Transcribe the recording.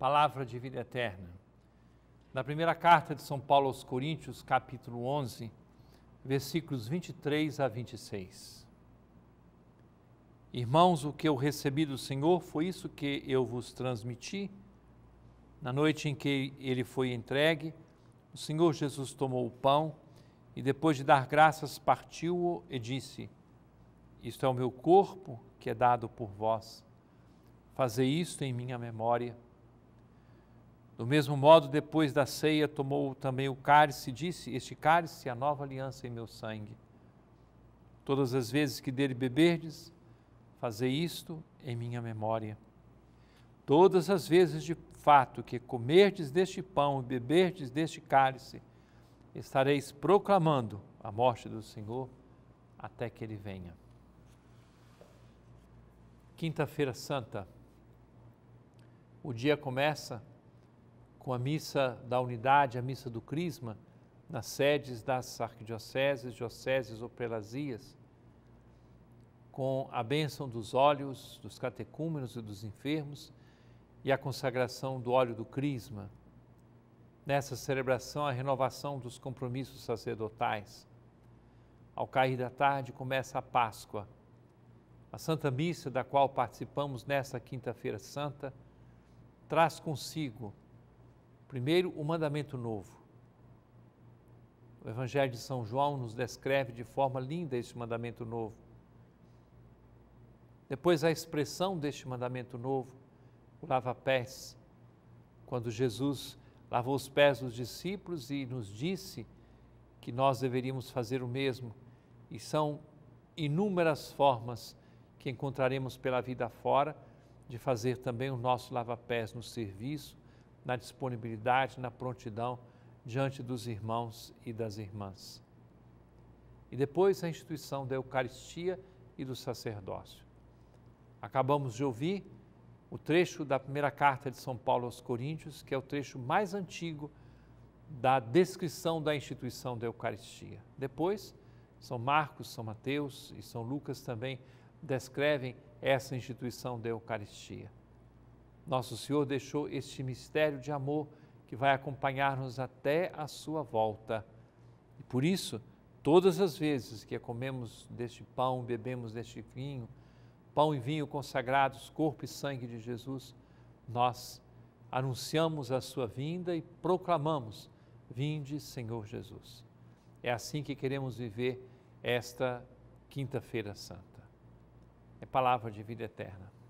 palavra de vida eterna. Na primeira carta de São Paulo aos Coríntios, capítulo 11, versículos 23 a 26. Irmãos, o que eu recebi do Senhor foi isso que eu vos transmiti. Na noite em que ele foi entregue, o Senhor Jesus tomou o pão e, depois de dar graças, partiu-o e disse: Isto é o meu corpo que é dado por vós. Fazei isto em minha memória. Do mesmo modo, depois da ceia, tomou também o cálice e disse: Este cálice é a nova aliança em meu sangue. Todas as vezes que dele beberdes, fazei isto em minha memória. Todas as vezes, de fato, que comerdes deste pão e beberdes deste cálice, estareis proclamando a morte do Senhor até que ele venha. Quinta-feira Santa. O dia começa com a missa da unidade, a missa do Crisma, nas sedes das arquidioceses, dioceses ou prelazias, com a bênção dos óleos, dos catecúmenos e dos enfermos e a consagração do óleo do Crisma. Nessa celebração, a renovação dos compromissos sacerdotais. Ao cair da tarde, começa a Páscoa, a Santa Missa, da qual participamos nesta Quinta-feira Santa, traz consigo Primeiro, o mandamento novo. O Evangelho de São João nos descreve de forma linda este mandamento novo. Depois, a expressão deste mandamento novo, o lava-pés, quando Jesus lavou os pés dos discípulos e nos disse que nós deveríamos fazer o mesmo. E são inúmeras formas que encontraremos pela vida fora de fazer também o nosso lava-pés no serviço, na disponibilidade, na prontidão diante dos irmãos e das irmãs. E depois a instituição da Eucaristia e do sacerdócio. Acabamos de ouvir o trecho da primeira carta de São Paulo aos Coríntios, que é o trecho mais antigo da descrição da instituição da Eucaristia. Depois, São Marcos, São Mateus e São Lucas também descrevem essa instituição da Eucaristia. Nosso Senhor deixou este mistério de amor que vai acompanhar-nos até a sua volta. E por isso, todas as vezes que comemos deste pão, bebemos deste vinho, pão e vinho consagrados, corpo e sangue de Jesus, nós anunciamos a sua vinda e proclamamos: Vinde, Senhor Jesus. É assim que queremos viver esta Quinta-feira Santa. É palavra de vida eterna.